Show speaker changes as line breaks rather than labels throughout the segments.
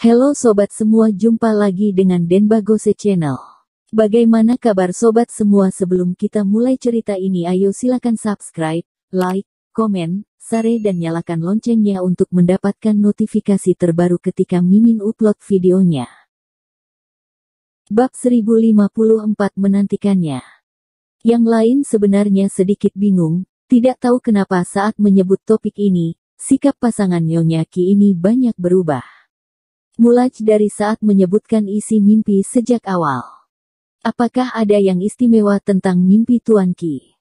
Halo sobat semua, jumpa lagi dengan Denbagose Channel. Bagaimana kabar sobat semua sebelum kita mulai cerita ini ayo silakan subscribe, like, komen, share dan nyalakan loncengnya untuk mendapatkan notifikasi terbaru ketika Mimin upload videonya. Bab 1054 menantikannya. Yang lain sebenarnya sedikit bingung, tidak tahu kenapa saat menyebut topik ini, sikap pasangan Nyonya Ki ini banyak berubah. Mulai dari saat menyebutkan isi mimpi sejak awal. Apakah ada yang istimewa tentang mimpi Tuan Ki?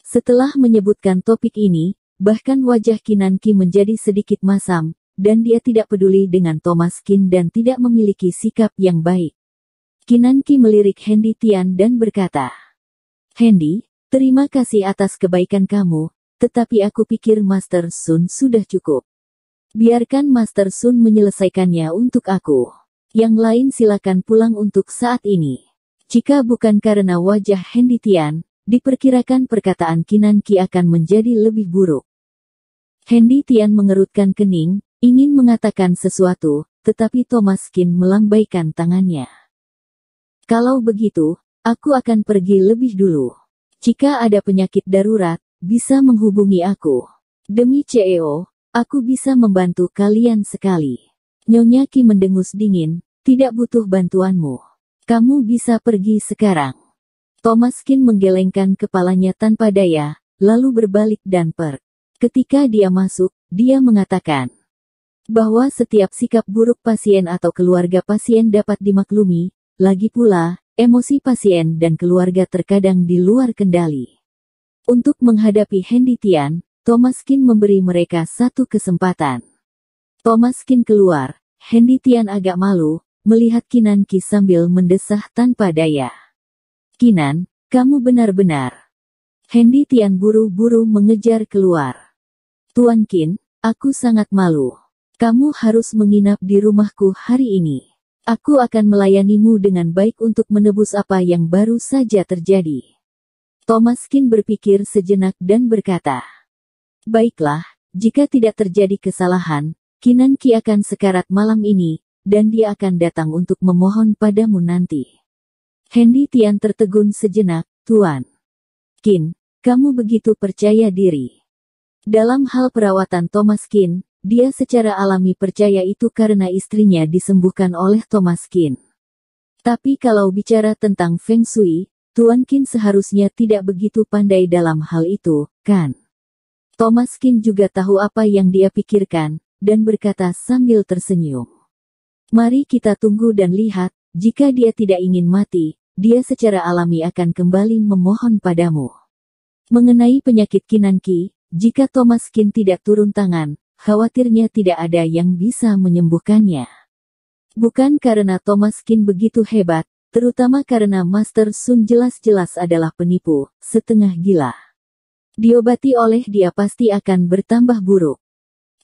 Setelah menyebutkan topik ini, bahkan wajah Kinan Ki menjadi sedikit masam, dan dia tidak peduli dengan Thomas Kin dan tidak memiliki sikap yang baik. Kinan Ki melirik Hendy Tian dan berkata, Hendy, terima kasih atas kebaikan kamu, tetapi aku pikir Master Sun sudah cukup. Biarkan Master Sun menyelesaikannya untuk aku. Yang lain silakan pulang untuk saat ini. Jika bukan karena wajah Hendi Tian, diperkirakan perkataan Kinan Ki akan menjadi lebih buruk. Hendi Tian mengerutkan kening, ingin mengatakan sesuatu, tetapi Thomas Kin melambaikan tangannya. Kalau begitu, aku akan pergi lebih dulu. Jika ada penyakit darurat, bisa menghubungi aku. Demi CEO, Aku bisa membantu kalian sekali. Nyonya Ki mendengus dingin, tidak butuh bantuanmu. Kamu bisa pergi sekarang. Thomas Kin menggelengkan kepalanya tanpa daya, lalu berbalik dan per. Ketika dia masuk, dia mengatakan bahwa setiap sikap buruk pasien atau keluarga pasien dapat dimaklumi, lagi pula, emosi pasien dan keluarga terkadang di luar kendali. Untuk menghadapi Hendy Thomas Thomaskin memberi mereka satu kesempatan. Thomas Thomaskin keluar, Hendy Tian agak malu, melihat Kinan Ki sambil mendesah tanpa daya. Kinan, kamu benar-benar. Hendy Tian buru-buru mengejar keluar. Tuan Kin, aku sangat malu. Kamu harus menginap di rumahku hari ini. Aku akan melayanimu dengan baik untuk menebus apa yang baru saja terjadi. Thomas Kin berpikir sejenak dan berkata, Baiklah, jika tidak terjadi kesalahan, Kinanki akan sekarat malam ini, dan dia akan datang untuk memohon padamu nanti. Hendi Tian tertegun sejenak, Tuan. Kin, kamu begitu percaya diri. Dalam hal perawatan Thomas Kin, dia secara alami percaya itu karena istrinya disembuhkan oleh Thomas Kin. Tapi kalau bicara tentang Feng Shui, Tuan Kin seharusnya tidak begitu pandai dalam hal itu, kan? Thomas juga tahu apa yang dia pikirkan, dan berkata sambil tersenyum. Mari kita tunggu dan lihat, jika dia tidak ingin mati, dia secara alami akan kembali memohon padamu. Mengenai penyakit Kinanki, jika Thomas tidak turun tangan, khawatirnya tidak ada yang bisa menyembuhkannya. Bukan karena Thomas begitu hebat, terutama karena Master Sun jelas-jelas adalah penipu, setengah gila diobati oleh dia pasti akan bertambah buruk.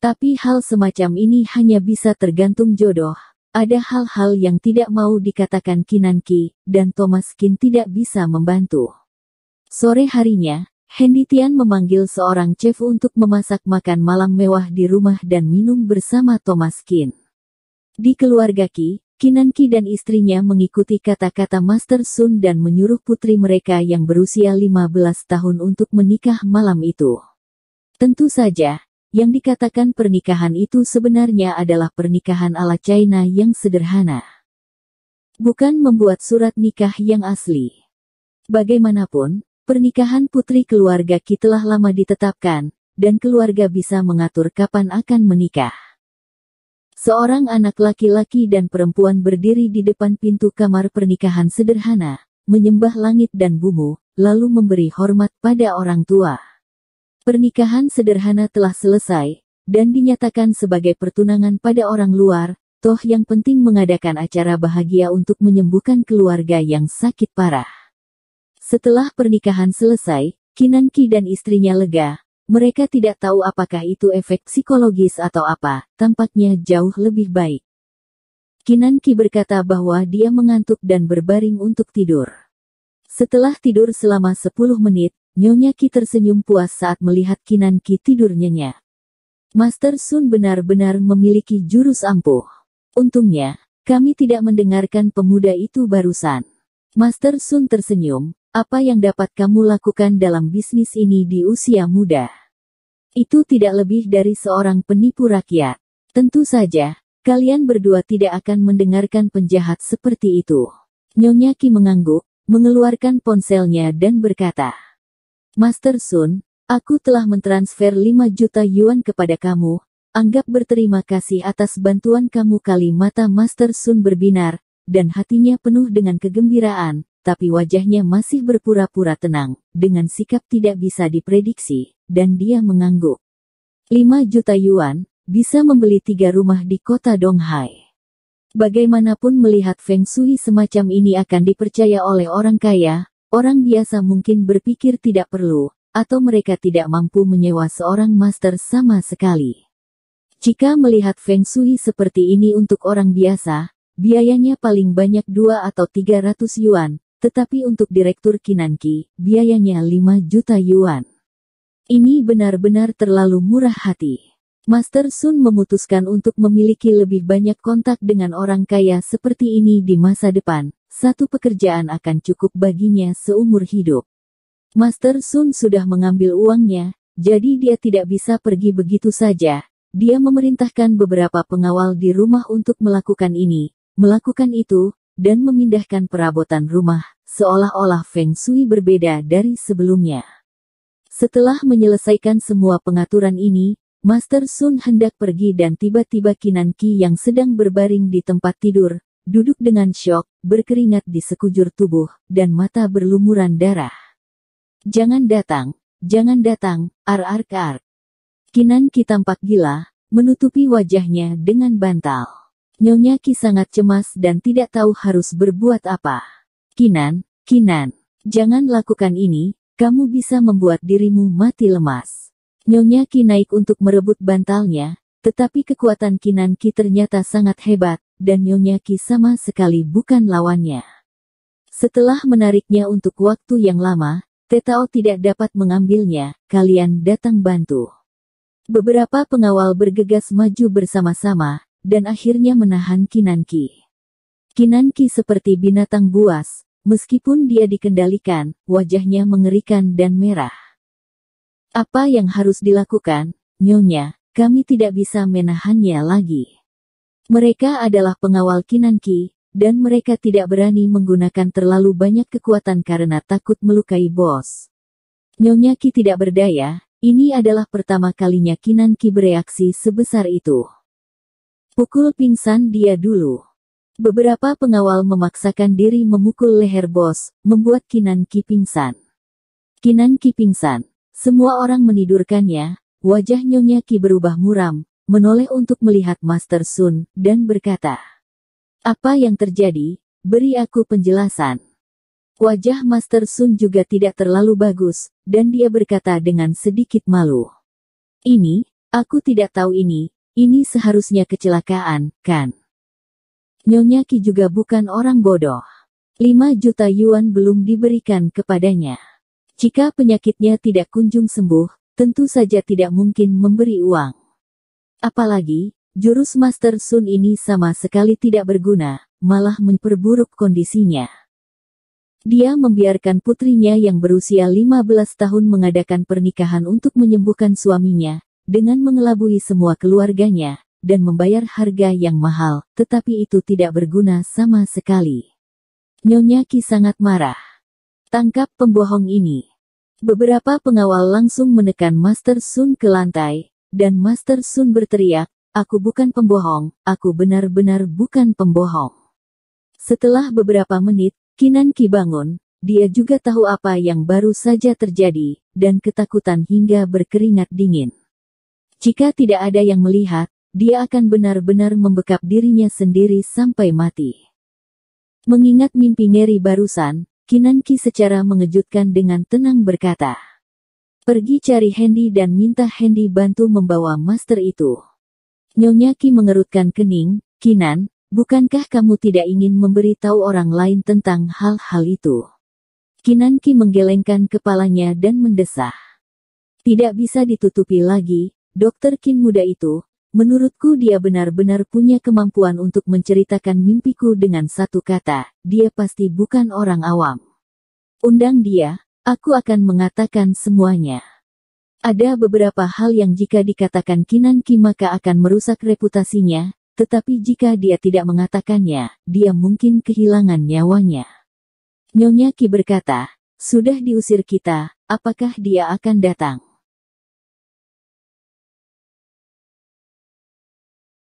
Tapi hal semacam ini hanya bisa tergantung jodoh. Ada hal-hal yang tidak mau dikatakan Kinanki, dan Thomas Kin tidak bisa membantu. Sore harinya, Hendy Tian memanggil seorang chef untuk memasak makan malam mewah di rumah dan minum bersama Thomas Kin. Di keluarga Ki, Kinanki dan istrinya mengikuti kata-kata Master Sun dan menyuruh putri mereka yang berusia 15 tahun untuk menikah malam itu. Tentu saja, yang dikatakan pernikahan itu sebenarnya adalah pernikahan ala China yang sederhana. Bukan membuat surat nikah yang asli. Bagaimanapun, pernikahan putri keluarga kita telah lama ditetapkan, dan keluarga bisa mengatur kapan akan menikah. Seorang anak laki-laki dan perempuan berdiri di depan pintu kamar pernikahan sederhana, menyembah langit dan bumi, lalu memberi hormat pada orang tua. Pernikahan sederhana telah selesai, dan dinyatakan sebagai pertunangan pada orang luar, toh yang penting mengadakan acara bahagia untuk menyembuhkan keluarga yang sakit parah. Setelah pernikahan selesai, Kinanki dan istrinya lega, mereka tidak tahu apakah itu efek psikologis atau apa, tampaknya jauh lebih baik. Kinanki berkata bahwa dia mengantuk dan berbaring untuk tidur. Setelah tidur selama 10 menit, Nyonya Ki tersenyum puas saat melihat Kinanki tidur nyenyak. Master Sun benar-benar memiliki jurus ampuh. Untungnya, kami tidak mendengarkan pemuda itu barusan. Master Sun tersenyum, apa yang dapat kamu lakukan dalam bisnis ini di usia muda? Itu tidak lebih dari seorang penipu rakyat. Tentu saja, kalian berdua tidak akan mendengarkan penjahat seperti itu. Nyonya Ki mengangguk, mengeluarkan ponselnya dan berkata, Master Sun, aku telah mentransfer 5 juta yuan kepada kamu, anggap berterima kasih atas bantuan kamu kali mata Master Sun berbinar, dan hatinya penuh dengan kegembiraan, tapi wajahnya masih berpura-pura tenang, dengan sikap tidak bisa diprediksi, dan dia mengangguk. 5 juta yuan, bisa membeli tiga rumah di kota Donghai. Bagaimanapun melihat Feng Shui semacam ini akan dipercaya oleh orang kaya, orang biasa mungkin berpikir tidak perlu, atau mereka tidak mampu menyewa seorang master sama sekali. Jika melihat Feng Shui seperti ini untuk orang biasa, biayanya paling banyak dua atau 300 yuan, tetapi untuk Direktur Kinanki, biayanya 5 juta yuan. Ini benar-benar terlalu murah hati. Master Sun memutuskan untuk memiliki lebih banyak kontak dengan orang kaya seperti ini di masa depan. Satu pekerjaan akan cukup baginya seumur hidup. Master Sun sudah mengambil uangnya, jadi dia tidak bisa pergi begitu saja. Dia memerintahkan beberapa pengawal di rumah untuk melakukan ini, melakukan itu, dan memindahkan perabotan rumah, seolah-olah Feng Shui berbeda dari sebelumnya. Setelah menyelesaikan semua pengaturan ini, Master Sun hendak pergi dan tiba-tiba Kinan Ki yang sedang berbaring di tempat tidur, duduk dengan syok, berkeringat di sekujur tubuh, dan mata berlumuran darah. Jangan datang, jangan datang, ar-ar-ar. Kinan Ki tampak gila, menutupi wajahnya dengan bantal. Nyonya Ki sangat cemas dan tidak tahu harus berbuat apa. Kinan, Kinan, jangan lakukan ini, kamu bisa membuat dirimu mati lemas. Nyonya Ki naik untuk merebut bantalnya, tetapi kekuatan Kinan Ki ternyata sangat hebat, dan Nyonya Ki sama sekali bukan lawannya. Setelah menariknya untuk waktu yang lama, Tetao tidak dapat mengambilnya, kalian datang bantu. Beberapa pengawal bergegas maju bersama-sama, dan akhirnya menahan Kinanki. Kinanki seperti binatang buas, meskipun dia dikendalikan, wajahnya mengerikan dan merah. Apa yang harus dilakukan, Nyonya, kami tidak bisa menahannya lagi. Mereka adalah pengawal Kinanki, dan mereka tidak berani menggunakan terlalu banyak kekuatan karena takut melukai bos. Nyonya Ki tidak berdaya, ini adalah pertama kalinya Kinanki bereaksi sebesar itu. Pukul pingsan dia dulu. Beberapa pengawal memaksakan diri memukul leher bos, membuat kinan ki pingsan. kinan ki pingsan. Semua orang menidurkannya, wajah Nyonya Ki berubah muram, menoleh untuk melihat Master Sun, dan berkata, Apa yang terjadi? Beri aku penjelasan. Wajah Master Sun juga tidak terlalu bagus, dan dia berkata dengan sedikit malu. Ini, aku tidak tahu ini, ini seharusnya kecelakaan, kan? Nyonya Ki juga bukan orang bodoh. 5 juta yuan belum diberikan kepadanya. Jika penyakitnya tidak kunjung sembuh, tentu saja tidak mungkin memberi uang. Apalagi, jurus Master Sun ini sama sekali tidak berguna, malah memperburuk kondisinya. Dia membiarkan putrinya yang berusia 15 tahun mengadakan pernikahan untuk menyembuhkan suaminya, dengan mengelabui semua keluarganya, dan membayar harga yang mahal, tetapi itu tidak berguna sama sekali. Nyonya Ki sangat marah. Tangkap pembohong ini. Beberapa pengawal langsung menekan Master Sun ke lantai, dan Master Sun berteriak, aku bukan pembohong, aku benar-benar bukan pembohong. Setelah beberapa menit, Kinan Ki bangun, dia juga tahu apa yang baru saja terjadi, dan ketakutan hingga berkeringat dingin. Jika tidak ada yang melihat, dia akan benar-benar membekap dirinya sendiri sampai mati. Mengingat mimpi Ngeri barusan, Kinanki secara mengejutkan dengan tenang berkata, Pergi cari Hendy dan minta Hendy bantu membawa master itu. Nyonya Ki mengerutkan kening, Kinan, bukankah kamu tidak ingin memberitahu orang lain tentang hal-hal itu? Kinanki menggelengkan kepalanya dan mendesah. Tidak bisa ditutupi lagi, Dokter Kim muda itu, menurutku dia benar-benar punya kemampuan untuk menceritakan mimpiku dengan satu kata, dia pasti bukan orang awam. Undang dia, aku akan mengatakan semuanya. Ada beberapa hal yang jika dikatakan Kinan Kim maka akan merusak reputasinya, tetapi jika dia tidak mengatakannya, dia mungkin kehilangan nyawanya. Nyonya Ki berkata, sudah diusir kita, apakah dia akan datang?